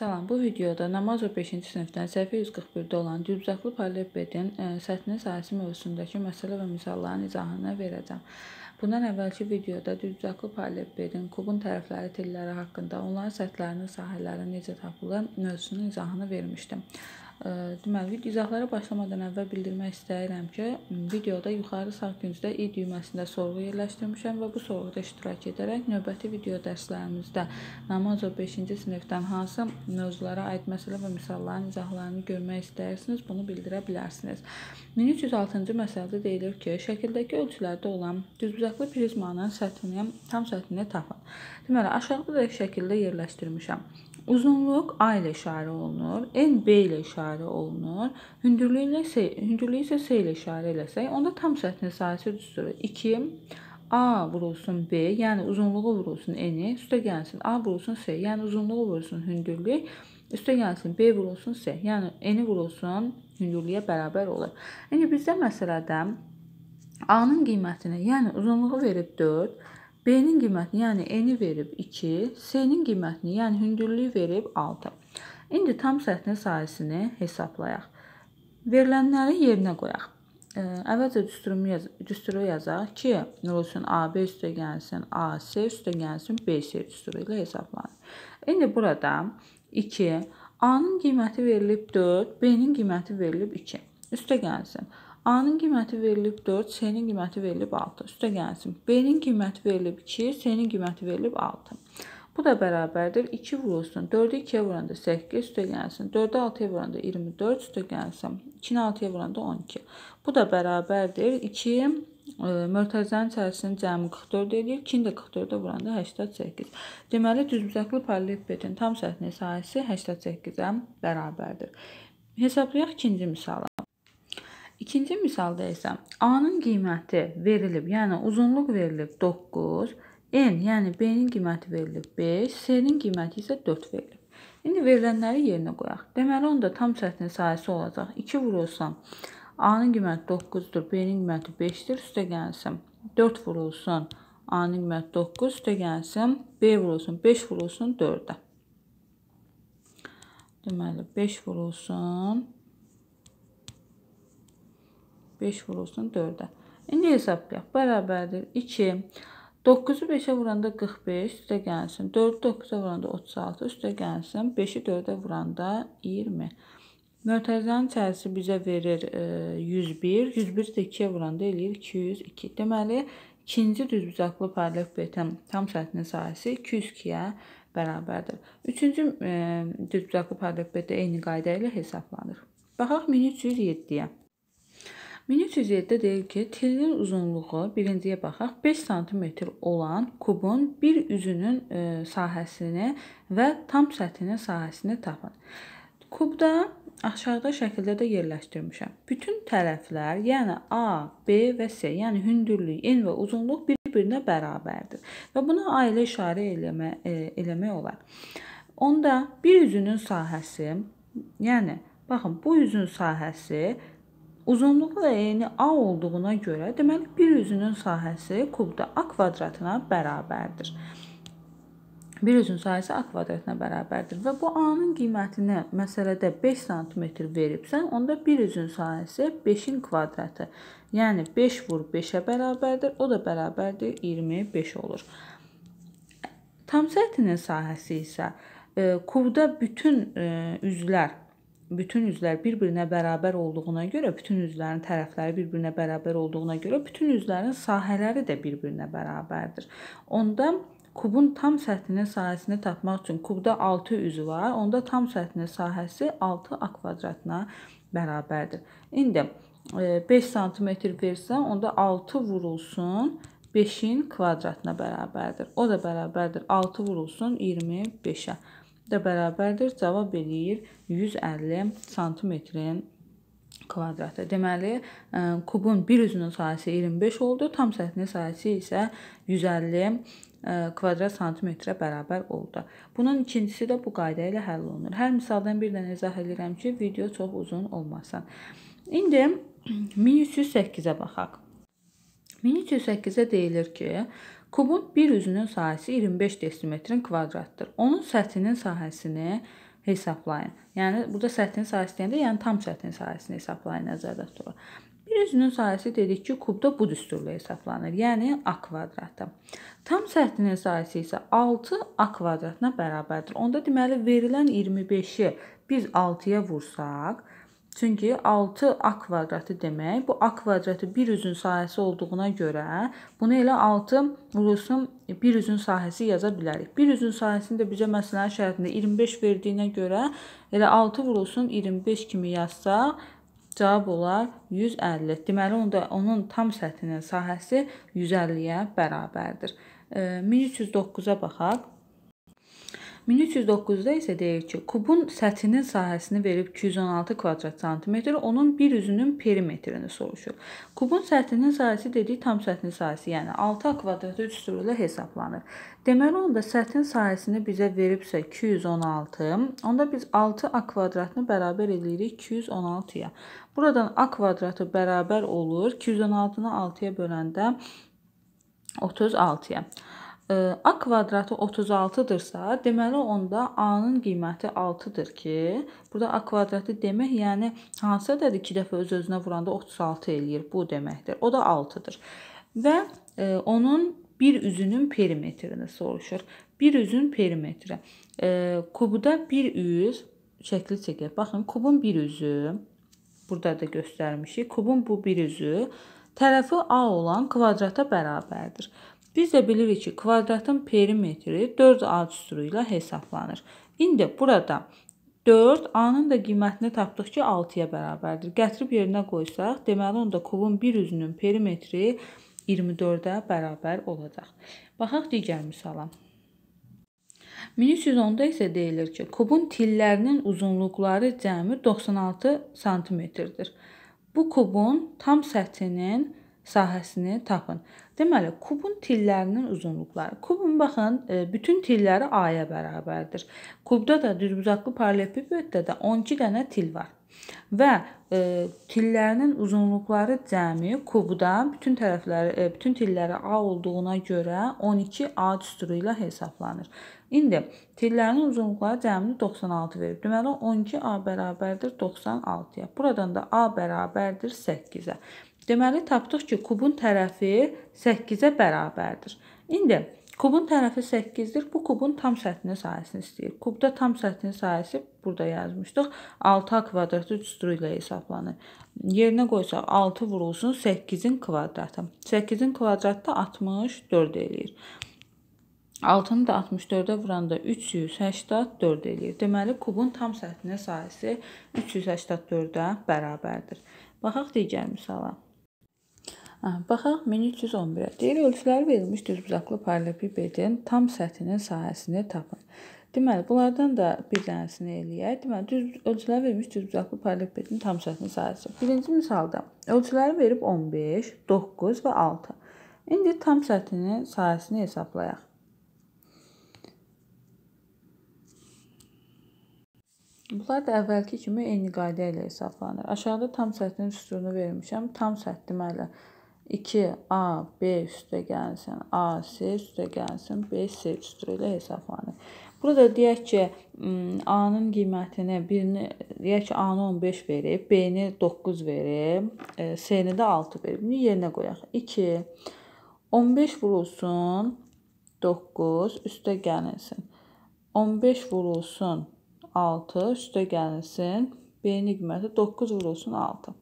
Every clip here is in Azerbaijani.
Salam, bu videoda Namazo 5-ci sinifdən səhifə 141-də olan düzbucaqlı polipetin e, səthinin sahəsi mövzusundakı məsələ və misalların izahını verəcəm. Bundan əvvəlki videoda düzbucaqlı polipedin kubun tərəfləri telləri haqqında, onların səthlərinin sahələri necə tapılır mövzusunun izahını vermişdim. Deməli, izahlara başlamadan əvvəl bildirmək istəyirəm ki, videoda yuxarı sağ küncdə i düyməsində sorğu yerləşdirmişəm və bu sorğuda iştirak edərək növbəti video dərslərimizdə namaz o 5-ci sinifdən hansı mövzulara aid məsələ və misalların izahlarını görmək istəyirsiniz, bunu bildirə bilərsiniz. 1306-cı məsələdə deyilir ki, şəkildəki ölçülərdə olan düzbucaqlı prizmanın səthini, tam səthini tapın. Deməli, aşağıda da şəkildə yerləşdirmişəm. Uzunluq A ilə işarə olunur, en B ilə işarə olunur. Hündürlüyü ilə isə hündürlüyü isə S ilə işarə eləsək, onda tam səthin sayısı düzdür. 2 A vurulsun B, yəni uzunluğu vurulsun eni, üstə gəlsin A vurulsun S, yəni uzunluğu vurulsun hündürlük, üstə gəlsin B vurulsun S, yəni eni vurulsun hündürlüyə bərabər olur. İndi bizdə məsələdə A-nın qiymətini, yəni uzunluğu verib 4, B-nin qiymətini, yəni eni verib 2, C-nin qiymətini, yəni hündürlüyü verib 6. İndi tam səthin sayəsini hesablayaq. Verilənləri yerinə qoyaq. Əvvəlcə düsturu, düsturu yazaq ki, nə olsun AB üstə gəlsin, AC üstə gəlsin, BC düsturu ilə hesablanır. İndi burada 2, A-nın qiyməti verilib 4, B-nin qiyməti verilib 2. Üstə gəlsin. A-nın qiyməti verilib 4, C-nin qiyməti verilib 6. Üstə gəlsin. B-nin qiyməti verilib 2, C-nin qiyməti verilib 6. Bu da bərabərdir. 2 vurulsun. 4-ü 2-yə vuranda 8 üstə gəlsin. 4-ü 6-ya vuranda 24 üstə gəlsin. 2-ni 6-ya vuranda 12. Bu da bərabərdir. 2 e, mörtəzənin içərisinin cəmi 44 edir. 2-ni də 44-ə vuranda 88. Deməli, düzbucaqlı parallelopipetin tam səthinin sahəsi 88-ə bərabərdir. Hesablayaq ikinci misalı. İkinci misalda isə A-nın qiyməti verilib, yəni uzunluq verilib 9, N, yəni B-nin qiyməti verilib 5, C-nin qiyməti isə 4 verilib. İndi verilənləri yerinə qoyaq. Deməli, onda tam səthin sayısı olacaq. 2 vurulsa A-nın qiyməti 9-dur, B-nin qiyməti 5-dir, üstə gəlsin. 4 vurulsun, A-nın qiyməti 9, üstə gəlsin, B vurulsun, 5 vurulsun 4-də. Deməli, 5 vurulsun, 5 vurulsun 4-ə. İndi hesablayaq. Bərabərdir 2. 9-u 5-ə vuranda 45, üstə gəlsin. 4-ü 9-a vuranda 36, üstə gəlsin. 5-i 4-ə vuranda 20. Mötərizənin içərisi bizə verir e, 101. 101 də 2-yə vuranda eləyir 202. Deməli, ikinci düzbucaqlı paralel betin tam sətinin sayəsi 202-yə bərabərdir. Üçüncü e, düzbucaqlı paralel bet eyni qayda ilə hesablanır. Baxaq 1307-yə. 1307-də deyir ki, tillin uzunluğu, birinciyə baxaq, 5 sm olan kubun bir üzünün e, sahəsini və tam səthinin sahəsini tapın. Kubda aşağıda şəkildə də yerləşdirmişəm. Bütün tərəflər, yəni A, B və C, yəni hündürlük, en və uzunluq bir-birinə bərabərdir. Və buna ailə işarə eləmə, e, eləmək olar. Onda bir üzünün sahəsi, yəni baxın, bu üzün sahəsi Uzunluğu da eni A olduğuna görə deməli bir üzünün sahəsi kubda A kvadratına bərabərdir. Bir üzün sahəsi A kvadratına bərabərdir və bu A-nın qiymətinə məsələdə 5 sm veribsən, onda bir üzün sahəsi 5-in kvadratı. Yəni 5 vur 5-ə bərabərdir, o da bərabərdir 25 olur. Tam səthinin sahəsi isə e, kubda bütün e, üzvlər bütün üzlər bir-birinə bərabər olduğuna görə, bütün üzlərin tərəfləri bir-birinə bərabər olduğuna görə, bütün üzlərin sahələri də bir-birinə bərabərdir. Onda kubun tam səthinin sahəsini tapmaq üçün kubda 6 üzü var. Onda tam səthinin sahəsi 6a kvadratına bərabərdir. İndi 5 e, sm versə, onda 6 vurulsun 5-in kvadratına bərabərdir. O da bərabərdir 6 vurulsun 25-ə də bərabərdir. Cavab eləyir 150 santimetrin kvadratı. Deməli, e, kubun bir üzünün sayısı 25 oldu, tam səthinin sayısı isə 150 e, kvadrat santimetrə bərabər oldu. Bunun ikincisi də bu qayda ilə həll olunur. Hər misaldan bir dənə izah edirəm ki, video çox uzun olmasın. İndi 1308-ə baxaq. 1308-ə deyilir ki, Kubun bir üzünün sahəsi 25 desimetrin kvadratdır. Onun səthinin sahəsini hesablayın. Yəni burada səthinin sahəsi deyəndə, yəni tam səthinin sahəsini hesablayın nəzərdə tutulur. Bir üzünün sahəsi dedik ki, kubda bu düsturla hesablanır. Yəni a kvadratı. Tam səthinin sahəsi isə 6 a kvadratına bərabərdir. Onda deməli verilən 25-i biz 6-ya vursaq, Çünki 6 a kvadratı demək, bu a kvadratı bir üzün sahəsi olduğuna görə bunu elə 6 vurulsun bir üzün sahəsi yaza bilərik. Bir üzün sahəsini də bizə məsələn şərtində 25 verdiyinə görə elə 6 vurulsun 25 kimi yazsaq cavab olar 150. Deməli onda onun tam səthinin sahəsi 150-yə bərabərdir. 1309-a baxaq. 1309-da isə deyir ki, kubun səthinin sahəsini verib 216 kvadrat santimetr, onun bir üzünün perimetrini soruşur. Kubun səthinin sahəsi dediyi tam səthin sahəsi, yəni 6 kvadratı 3 üsulla hesablanır. Deməli onda səthin sahəsini bizə veribsə 216, onda biz 6 a kvadratını bərabər edirik 216-ya. Buradan a kvadratı bərabər olur 216-nı 6-ya böləndə 36-ya. A kvadratı 36-dırsa, deməli onda A-nın qiyməti 6-dır ki, burada A kvadratı demək, yəni hansı ədədi 2 dəfə öz-özünə vuranda 36 eləyir, bu deməkdir. O da 6-dır. Və e, onun bir üzünün perimetrini soruşur. Bir üzün perimetri. E, kubda bir üz şəkli çəkək. Baxın, kubun bir üzü burada da göstərmişik. Kubun bu bir üzü tərəfi A olan kvadrata bərabərdir. Biz də bilirik ki, kvadratın perimetri 4 alt üstü ilə hesablanır. İndi burada 4 A-nın da qiymətini tapdıq ki, 6-ya bərabərdir. Gətirib yerinə qoysaq, deməli onda kubun bir üzünün perimetri 24-ə bərabər olacaq. Baxaq digər misala. 1310-da isə deyilir ki, kubun tillərinin uzunluqları cəmi 96 sm-dir. Bu kubun tam səthinin sahəsini tapın. Deməli, kubun tillərinin uzunluqları. Kubun baxın, e, bütün tilləri a-ya bərabərdir. Kubda da düzbucaqlı parallelepipeddə də 12 dənə til var. Və e, tillərinin uzunluqları cəmi kubdan bütün tərəfləri e, bütün tilləri a olduğuna görə 12a düsturu ilə hesablanır. İndi tillərin uzunluqları cəmini 96 verir. Deməli 12a bərabərdir 96-ya. Buradan da a bərabərdir 8-ə. Deməli tapdıq ki, kubun tərəfi 8-ə bərabərdir. İndi kubun tərəfi 8-dir. Bu kubun tam səthinin sayəsini istəyir. Kubda tam səthinin sayəsi burada yazmışdıq. 6a kvadratı düsturu ilə hesablanır. Yerinə qoysaq 6 vurulsun 8-in kvadratı. 8-in kvadratı da 64 eləyir. 6-nı da 64-ə vuranda 384 eləyir. Deməli, kubun tam səthinin sayəsi 384-ə bərabərdir. Baxaq digər misala. Ah, baxaq 1311-ə. Deyir, ölçüləri verilmiş düzbucaqlı parallepipetin tam səthinin sahəsini tapın. Deməli, bunlardan da bir dənəsini eləyək. Deməli, düz ölçüləri verilmiş düzbucaqlı parallepipetin tam səthinin sahəsi. Birinci misalda ölçüləri verib 15, 9 və 6. İndi tam səthinin sahəsini hesablayaq. Bunlar da əvvəlki kimi eyni qayda ilə hesablanır. Aşağıda tam səthin sütununu vermişəm. Tam səth deməli 2AB üstə gəlsin, AC üstə gəlsin, BC üstü ilə hesablanır. Burada deyək ki, A-nın qiymətini birini deyək ki, A-nı 15 verib, B-ni 9 verib, e, C-ni də 6 verib. Bunu yerinə qoyaq. 2 15 vurulsun 9 üstə gəlinsin. 15 vurulsun 6 üstə gəlinsin. B-nin qiyməti 9 vurulsun 6.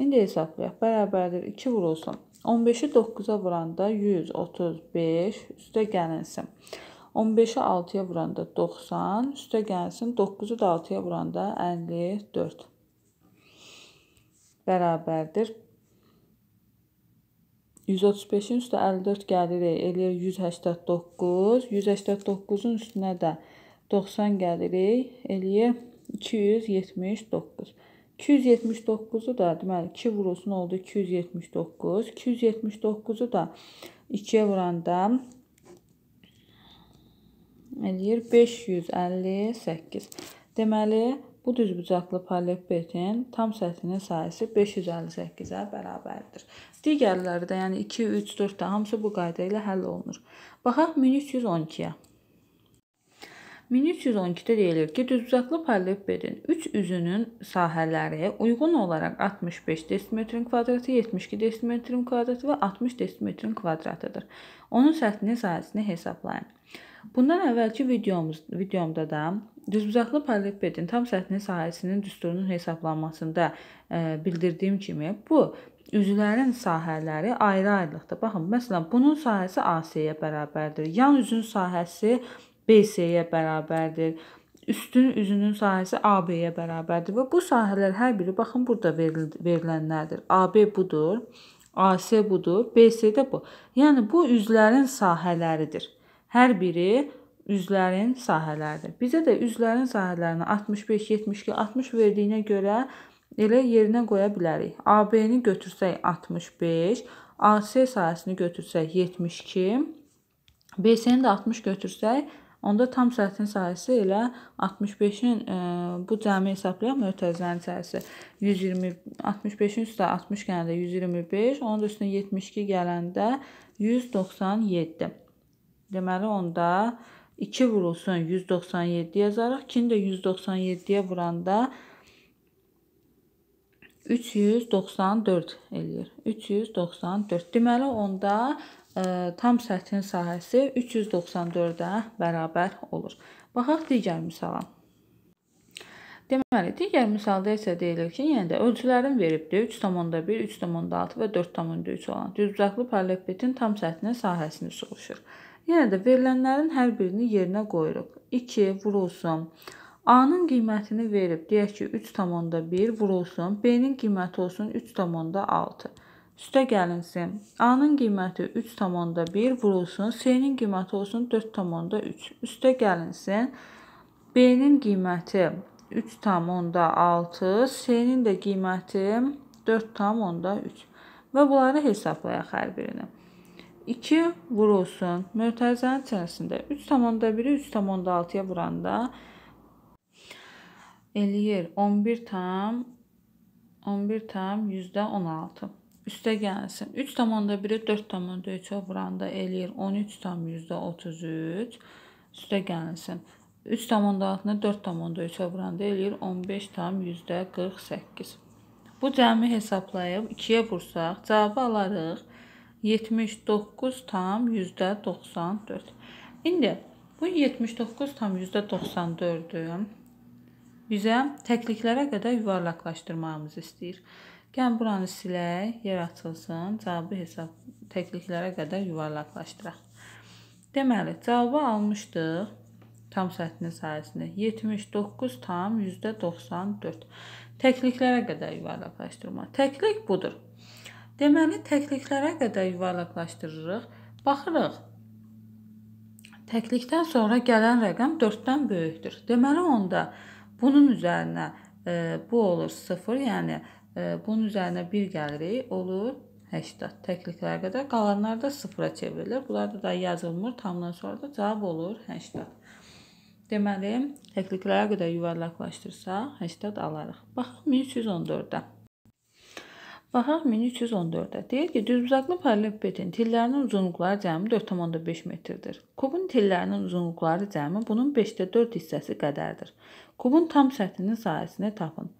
İndi hesablayaq. Bərabərdir 2 vurulsun. 15-i 9-a vuranda 135 üstə gəlinsin. 15-i 6-ya vuranda 90 üstə gəlsin. 9-u da 6-ya vuranda 54. Bərabərdir. 135-in üstə 54 gəlir, eləyir 189. 189-un üstünə də 90 gəlirik, eləyir 279. 279-u da deməli 2 vurulsun oldu 279. 279-u da 2-yə vuranda eləyir 558. Deməli bu düzbucaqlı polipetin tam səthinin sayısı 558-ə bərabərdir. Digərləri də, yəni 2, 3, 4 də hamısı bu qayda ilə həll olunur. Baxaq 1312-yə. 1312-də deyilir ki, düzbucaqlı polipedin üç üzünün sahələri uyğun olaraq 65 desimetrin kvadratı, 72 desimetrin kvadratı və 60 desimetrin kvadratıdır. Onun səthini sahəsini hesablayın. Bundan əvvəlki videomuz, videomda da düzbucaqlı polipedin tam səthini sahəsinin düsturunun hesablanmasında e, bildirdiyim kimi bu üzvlərin sahələri ayrı-ayrılıqdır. Baxın, məsələn, bunun sahəsi AC-yə bərabərdir. Yan üzün sahəsi BC-yə bərabərdir. Üstün üzünün sahəsi AB-yə bərabərdir və bu sahələr hər biri baxın burada veril, verilənlərdir. AB budur, AC budur, BC də bu. Yəni bu üzlərin sahələridir. Hər biri üzlərin sahələridir. Bizə də üzlərin sahələrini 65, 72, 60 verdiyinə görə elə yerinə qoya bilərik. AB-ni götürsək 65, AC sahəsini götürsək 72, BC-ni də 60 götürsək Onda tam səthin sayısı elə 65-in e, bu cəmi hesablayaq mötərizənin sayısı 120 65-in üstə 60 gələndə 125, onun da üstünə 72 gələndə 197. Deməli onda 2 vurulsun 197 yazarıq. 2-ni də 197-yə vuranda 394 eləyir. 394. Deməli onda tam səthin sahəsi 394-ə bərabər olur. Baxaq digər misala. Deməli, digər misalda isə deyilir ki, yenə yəni də ölçülərin veribdir 3.1, 3.6 və 4.3 olan düzbucaqlı parallepipetin tam səthinin sahəsini soruşur. Yenə yəni də verilənlərin hər birini yerinə qoyuruq. 2 vurulsun. A-nın qiymətini verib, deyək ki, 3.1 vurulsun, B-nin qiyməti olsun 3.6 üstə gəlinsin. A-nın qiyməti 3,1 vurulsun. C-nin qiyməti olsun 4,3. Üstə gəlinsin. B-nin qiyməti 3,6, C-nin də qiyməti 4,3. Və bunları hesablayaq hər birini. 2 vurulsun. Mötərizənin içərisində 3,1-i 3,6-ya vuranda eləyir 11 tam 11 tam %16 üstə gəlsin. 3,1-i 4,3-ə vuranda eləyir 13,33 üstə gəlsin. 3,6-nı 4,3-ə vuranda eləyir 15,48. Bu cəmi hesablayıb 2-yə vursaq cavabı alarıq 79,94. İndi bu 79,94-ü bizə təkliklərə qədər yuvarlaqlaşdırmağımızı istəyir. Gəlin buranı silək, yer açılsın. Cavabı hesab təkliklərə qədər yuvarlaqlaşdıraq. Deməli, cavabı almışdıq tam səthinin sayəsində 79 tam %94. Təkliklərə qədər yuvarlaqlaşdırma. Təklik budur. Deməli, təkliklərə qədər yuvarlaqlaşdırırıq. Baxırıq. Təklikdən sonra gələn rəqəm 4-dən böyükdür. Deməli, onda bunun üzərinə e, bu olur 0, yəni 0 Bunun üzərinə 1 gəlirik, olur 80 hə, təkliklərə qədər. Qalanlar da 0-a çevrilir. Bunlar da da yazılmır. Tamdan sonra da cavab olur 80. Hə, Deməli, təkliklərə qədər yuvarlaqlaşdırsa 80 hə, alarıq. Baxaq 1314-də. Baxaq 1314-də. Deyir ki, düzbucaqlı paralelpipetin tillərinin uzunluqları cəmi 4,5 metrdir. Kubun tillərinin uzunluqları cəmi bunun 5-də 4 hissəsi qədərdir. Kubun tam səthinin sayəsini tapın.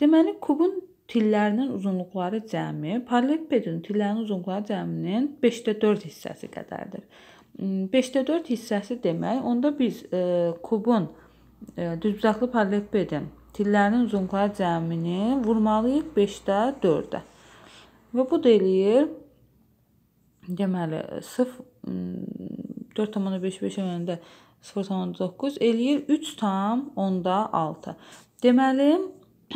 Deməli, kubun tillərinin uzunluqları cəmi parallelepipedin tillərinin uzunluqları cəminin 5də 4 hissəsi qədərdir. 5də hmm, 4 hissəsi demək, onda biz e, kubun e, düzbucaqlı parallelepipedin tillərinin uzunluqları cəmini vurmalıyıq 5də 4-ə. Və bu da eləyir deməli 0 4.55 önəndə 0.9 eləyir 3 tam onda 6. Deməli,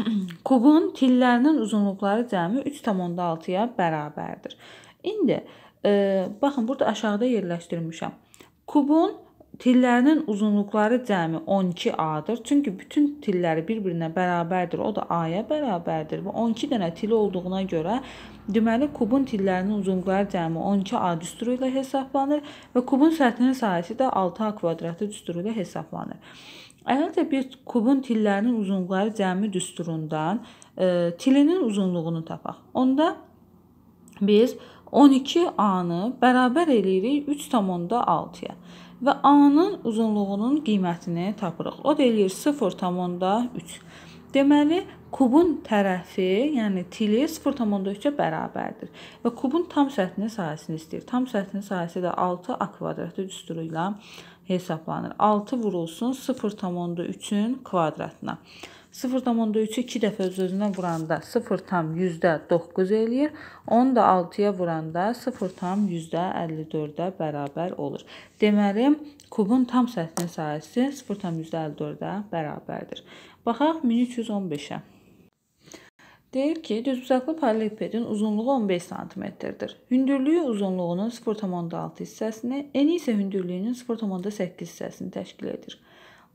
Kubun tillərinin uzunluqları cəmi 3,6-ya bərabərdir. İndi e, baxın burada aşağıda yerləşdirmişəm. Kubun tillərinin uzunluqları cəmi 12A-dır. Çünki bütün tilləri bir-birinə bərabərdir. O da A-ya bərabərdir və 12 dənə til olduğuna görə deməli kubun tillərinin uzunluqları cəmi 12A düsturu ilə hesablanır və kubun səthinin sahəsi də 6A kvadratı düsturu ilə hesablanır. Əlbəttə bir kubun tillərinin uzunluqları cəmi düsturundan e, tilinin uzunluğunu tapaq. Onda biz 12A-nı bərabər eləyirik 3.6-ya və A-nın uzunluğunun qiymətini tapırıq. O da eləyir 0.3. Deməli, kubun tərəfi, yəni tili 0.3-ə bərabərdir və kubun tam səthinin sayəsini istəyir. Tam səthinin sayəsi də 6A kvadratı düsturu ilə hesablanır. 6 vurulsun 0,3-ün kvadratına. 0,3-ü 2 dəfə öz-özünə vuranda 0,9 eləyir. 10 da 6-ya vuranda 0,54-ə bərabər olur. Deməli, kubun tam səthinin sayəsi 0,54-ə bərabərdir. Baxaq 1315-ə. Deyir ki, düzbucaqlı parallelepidin uzunluğu 15 sm-dir. Hündürlüyü uzunluğunun 0.6 hissəsini, eni isə hündürlüyünün 0.8 hissəsini təşkil edir.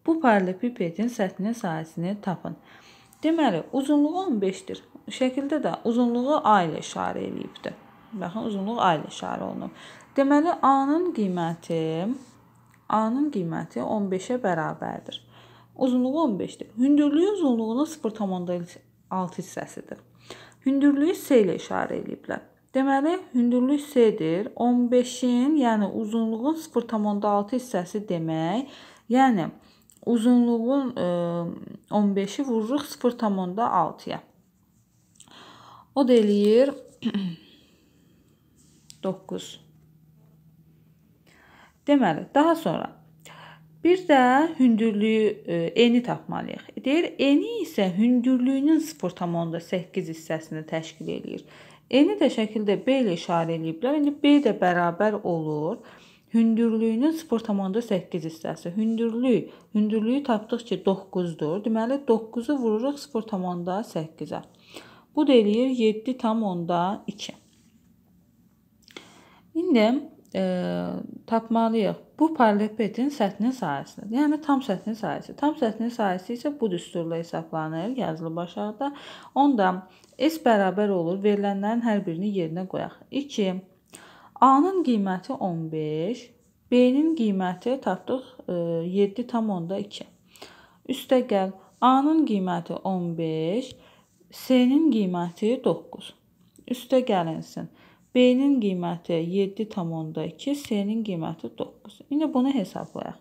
Bu parallelepidin səthinin sahəsini tapın. Deməli, uzunluğu 15-dir. Şəkildə də uzunluğu A ilə işarə eliyibdir. Baxın, uzunluq A ilə işarə olunub. Deməli, A-nın qiyməti A-nın qiyməti 15-ə bərabərdir. Uzunluğu 15-dir. Hündürlüyü uzunluğunu 0.6 6 hissəsidir. Hündürlüyü S ilə işarə ediblər. Deməli, hündürlük S-dir. 15-in, yəni uzunluğun 0,6 hissəsi demək, yəni uzunluğun 15-i e, vururuq 0,6-ya. O da eləyir 9. Deməli, daha sonra Bir də hündürlüyü e, eni tapmalıyıq. E, deyir, eni isə hündürlüyünün 0.8 hissəsini təşkil eləyir. Eni də şəkildə B ilə işarə eləyiblər. İndi B də bərabər olur hündürlüyünün 0.8 hissəsi. Hündürlük, hündürlüyü tapdıq ki, 9-dur. Deməli 9-u vururuq 0.8-ə. Bu da eləyir 7.2. İndi e, tapmalıyıq Bu parallepipetin səthinin sayəsidir. Yəni tam səthinin sayəsi. Tam səthinin sayəsi isə bu düsturla hesablanır yazılıb aşağıda. Onda S bərabər olur. Verilənlərin hər birini yerinə qoyaq. 2. A-nın qiyməti 15, B-nin qiyməti tapdıq 7.2. E, Üstə gəl. A-nın qiyməti 15, C-nin qiyməti 9. Üstə gəlinsin. B-nin qiyməti 7,2, C-nin qiyməti 9. İndi bunu hesablayaq.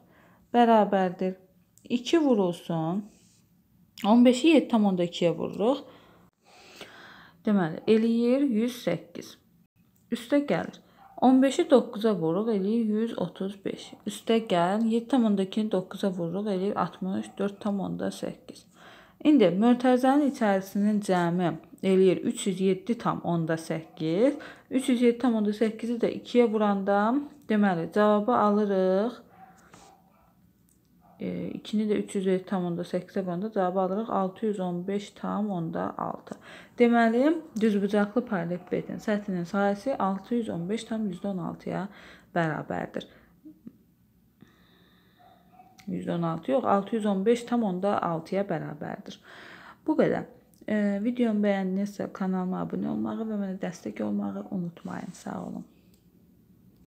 Bərabərdir. 2 vurulsun. 15-i 7,2-yə vururuq. Deməli, eləyir 108. Üstə gəlir. 15-i 9-a vururuq, eləyir 135. Üstə gəl, 7,2-ni 9-a vururuq, eləyir 64,8. İndi mörtəzənin içərisinin cəmi eləyir 307,8. 307,8-i də 2-yə vuranda, deməli, cavabı alırıq. 2-ni e, də 307,8-ə vuranda cavabı alırıq 615,6. Deməli, düzbucaqlı paralel betin səthinin sayəsi 615,16-ya bərabərdir. 116 yox, 615 tam onda 6-ya bərabərdir. Bu qədər. Videomu bəyəndinizsə kanalıma abunə olmağı və mənə dəstək olmağı unutmayın. Sağ olun.